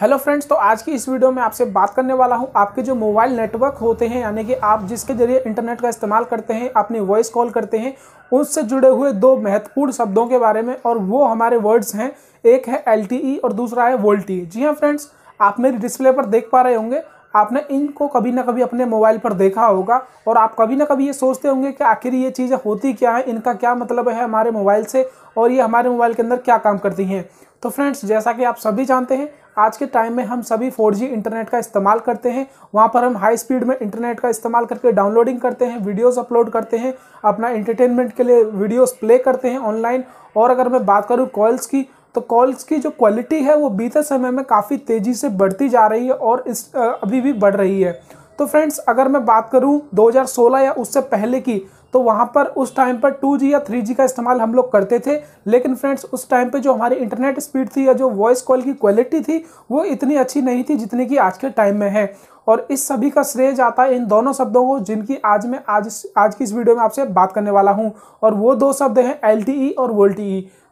hello friends तो आज की इस वीडियो में आपसे बात करने वाला हूं आपके जो मोबाइल नेटवर्क होते हैं यानी कि आप जिसके जरिए इंटरनेट का इस्तेमाल करते हैं अपनी वॉइस कॉल करते हैं उससे जुड़े हुए दो महत्वपूर्ण शब्दों के बारे में और वो हमारे वर्ड्स हैं एक है एल e और दूसरा है वोल्ट जी हाँ फ्रेंड्स आप मेरी डिस्प्ले पर देख पा रहे होंगे आपने इनको कभी ना कभी अपने मोबाइल पर देखा होगा और आप कभी ना कभी ये सोचते होंगे कि आखिर ये चीज़ें होती क्या है इनका क्या मतलब है हमारे मोबाइल से और ये हमारे मोबाइल के अंदर क्या काम करती हैं तो फ्रेंड्स जैसा कि आप सभी जानते हैं आज के टाइम में हम सभी 4G इंटरनेट का इस्तेमाल करते हैं वहाँ पर हम हाई स्पीड में इंटरनेट का इस्तेमाल करके डाउनलोडिंग करते हैं वीडियोस अपलोड करते हैं अपना एंटरटेनमेंट के लिए वीडियोस प्ले करते हैं ऑनलाइन और अगर मैं बात करूँ कॉल्स की तो कॉल्स की जो क्वालिटी है वो बीते समय में काफ़ी तेज़ी से बढ़ती जा रही है और इस अभी भी बढ़ रही है तो फ्रेंड्स अगर मैं बात करूँ दो या उससे पहले की तो वहाँ पर उस टाइम पर 2G या 3G का इस्तेमाल हम लोग करते थे लेकिन फ्रेंड्स उस टाइम पे जो हमारी इंटरनेट स्पीड थी या जो वॉइस कॉल की क्वालिटी थी वो इतनी अच्छी नहीं थी जितनी कि आज के टाइम में है और इस सभी का श्रेय जाता है इन दोनों शब्दों को जिनकी आज मैं आज आज की इस वीडियो में आपसे बात करने वाला हूँ और वो दो शब्द हैं एल e और वोल्ट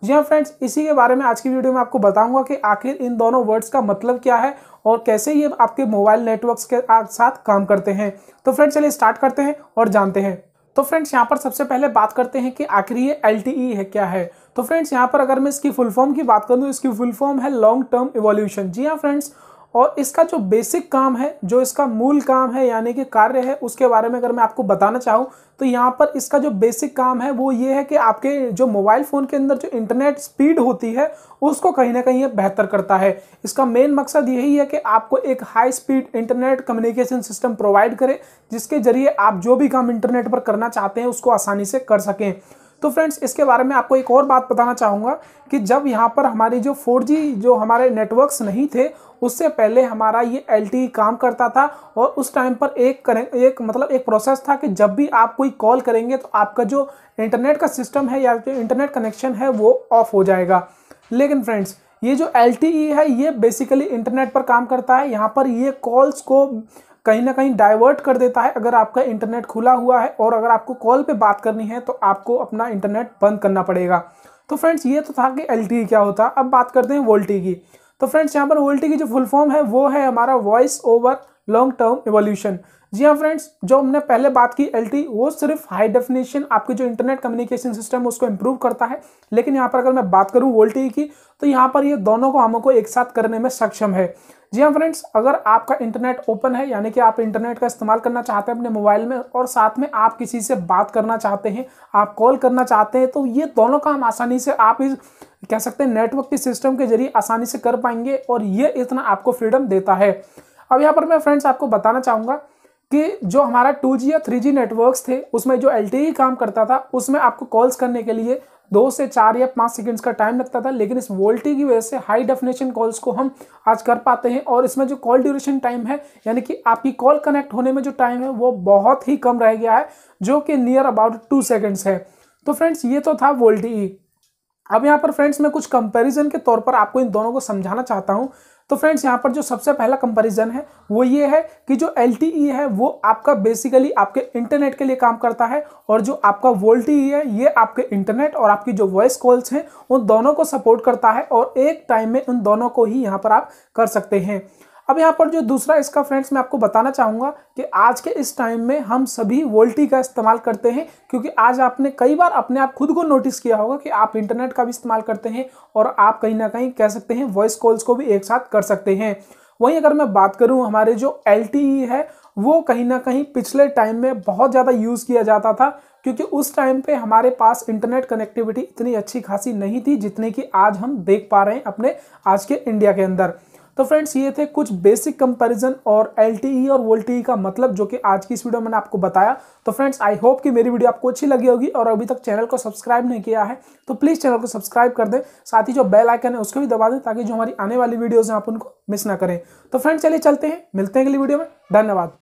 जी हाँ फ्रेंड्स इसी के बारे में आज की वीडियो में आपको बताऊंगा कि आखिर इन दोनों वर्ड्स का मतलब क्या है और कैसे ये आपके मोबाइल नेटवर्क्स के साथ काम करते हैं तो फ्रेंड्स चलिए स्टार्ट करते हैं और जानते हैं तो फ्रेंड्स यहाँ पर सबसे पहले बात करते हैं कि आखिर ये एल e है क्या है तो फ्रेंड्स यहाँ पर अगर मैं इसकी फुल फॉर्म की बात करूँ तो इसकी फुल फॉर्म है लॉन्ग टर्म इवोल्यूशन जी हाँ फ्रेंड्स और इसका जो बेसिक काम है जो इसका मूल काम है यानी कि कार्य है उसके बारे में अगर मैं आपको बताना चाहूँ तो यहाँ पर इसका जो बेसिक काम है वो ये है कि आपके जो मोबाइल फ़ोन के अंदर जो इंटरनेट स्पीड होती है उसको कहीं ना कहीं ये बेहतर करता है इसका मेन मकसद यही है कि आपको एक high speed internet communication system provide करे जिसके ज़रिए आप जो भी काम इंटरनेट पर करना चाहते हैं उसको आसानी से कर सकें तो फ्रेंड्स इसके बारे में आपको एक और बात बताना चाहूँगा कि जब यहाँ पर हमारी जो 4G जो हमारे नेटवर्क्स नहीं थे उससे पहले हमारा ये एल e काम करता था और उस टाइम पर एक करें एक मतलब एक प्रोसेस था कि जब भी आप कोई कॉल करेंगे तो आपका जो इंटरनेट का सिस्टम है या जो इंटरनेट कनेक्शन है वो ऑफ हो जाएगा लेकिन फ्रेंड्स ये जो एल e है ये बेसिकली इंटरनेट पर काम करता है यहाँ पर ये कॉल्स को कहीं ना कहीं डाइवर्ट कर देता है अगर आपका इंटरनेट खुला हुआ है और अगर आपको कॉल पे बात करनी है तो आपको अपना इंटरनेट बंद करना पड़ेगा तो फ्रेंड्स ये तो था कि एल e क्या होता है अब बात करते हैं वोल्टी e की तो फ्रेंड्स यहाँ पर वोल्टी e की जो फुल फॉर्म है वो है हमारा voice over long term evolution जी हाँ फ्रेंड्स जो हमने पहले बात की एल वो सिर्फ हाई डेफिनेशन आपके जो इंटरनेट कम्युनिकेशन सिस्टम है उसको इम्प्रूव करता है लेकिन यहाँ पर अगर मैं बात करूँ वोल्टी की तो यहाँ पर ये दोनों को हमको एक साथ करने में सक्षम है जी हाँ फ्रेंड्स अगर आपका इंटरनेट ओपन है यानी कि आप इंटरनेट का इस्तेमाल करना चाहते हैं अपने मोबाइल में और साथ में आप किसी से बात करना चाहते हैं आप कॉल करना चाहते हैं तो ये दोनों काम आसानी से आप इस कह सकते हैं नेटवर्क के सिस्टम के जरिए आसानी से कर पाएंगे और ये इतना आपको फ्रीडम देता है अब यहाँ पर मैं फ्रेंड्स आपको बताना चाहूँगा कि जो हमारा टू जी या थ्री जी नेटवर्क्स थे उसमें जो एल e काम करता था उसमें आपको कॉल्स करने के लिए दो से चार या पाँच सेकेंड्स का टाइम लगता था लेकिन इस वोल्टी की वजह से हाई डेफिनेशन कॉल्स को हम आज कर पाते हैं और इसमें जो कॉल ड्यूरेशन टाइम है यानी कि आपकी कॉल कनेक्ट होने में जो टाइम है वो बहुत ही कम रह गया है जो कि नियर अबाउट टू सेकेंड्स है तो फ्रेंड्स ये तो था वोल्टी अब यहाँ पर फ्रेंड्स मैं कुछ कंपैरिजन के तौर पर आपको इन दोनों को समझाना चाहता हूँ तो फ्रेंड्स यहाँ पर जो सबसे पहला कंपेरिजन है वो ये है कि जो एल e है वो आपका बेसिकली आपके इंटरनेट के लिए काम करता है और जो आपका वोल्ट e है ये आपके इंटरनेट और आपकी जो वॉइस कॉल्स हैं उन दोनों को सपोर्ट करता है और एक टाइम में उन दोनों को ही यहाँ पर आप कर सकते हैं अब यहाँ पर जो दूसरा इसका फ्रेंड्स मैं आपको बताना चाहूँगा कि आज के इस टाइम में हम सभी वोल्टी का इस्तेमाल करते हैं क्योंकि आज आपने कई बार अपने आप खुद को नोटिस किया होगा कि आप इंटरनेट का भी इस्तेमाल करते हैं और आप कहीं ना कहीं कह सकते हैं वॉइस कॉल्स को भी एक साथ कर सकते हैं वहीं अगर मैं बात करूँ हमारे जो एल e है वो कहीं ना कहीं पिछले टाइम में बहुत ज़्यादा यूज़ किया जाता था क्योंकि उस टाइम पे हमारे पास इंटरनेट कनेक्टिविटी इतनी अच्छी खासी नहीं थी जितनी कि आज हम देख पा रहे हैं अपने आज के इंडिया के अंदर तो फ्रेंड्स ये थे कुछ बेसिक कंपैरिजन और एल e और वोल्टी e का मतलब जो कि आज की इस वीडियो मैंने आपको बताया तो फ्रेंड्स आई होप कि मेरी वीडियो आपको अच्छी लगी होगी और अभी तक चैनल को सब्सक्राइब नहीं किया है तो प्लीज़ चैनल को सब्सक्राइब कर दें साथ ही जो बेल आइकन है उसको भी दबा दें ताकि जो हमारी आने वाली वीडियोज़ हैं आप उनको मिस ना करें तो फ्रेंड्स चलिए चलते हैं मिलते हैं अगली वीडियो में धन्यवाद